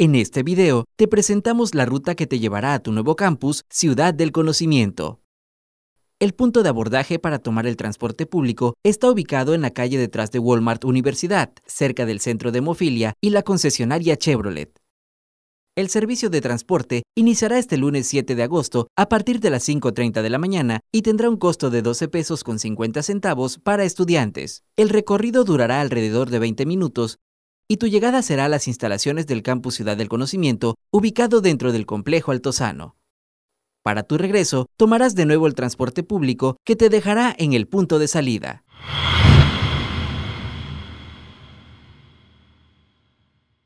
En este video te presentamos la ruta que te llevará a tu nuevo campus, Ciudad del Conocimiento. El punto de abordaje para tomar el transporte público está ubicado en la calle detrás de Walmart Universidad, cerca del centro de hemofilia y la concesionaria Chevrolet. El servicio de transporte iniciará este lunes 7 de agosto a partir de las 5.30 de la mañana y tendrá un costo de 12 pesos con 50 centavos para estudiantes. El recorrido durará alrededor de 20 minutos y tu llegada será a las instalaciones del Campus Ciudad del Conocimiento, ubicado dentro del complejo altozano. Para tu regreso, tomarás de nuevo el transporte público que te dejará en el punto de salida.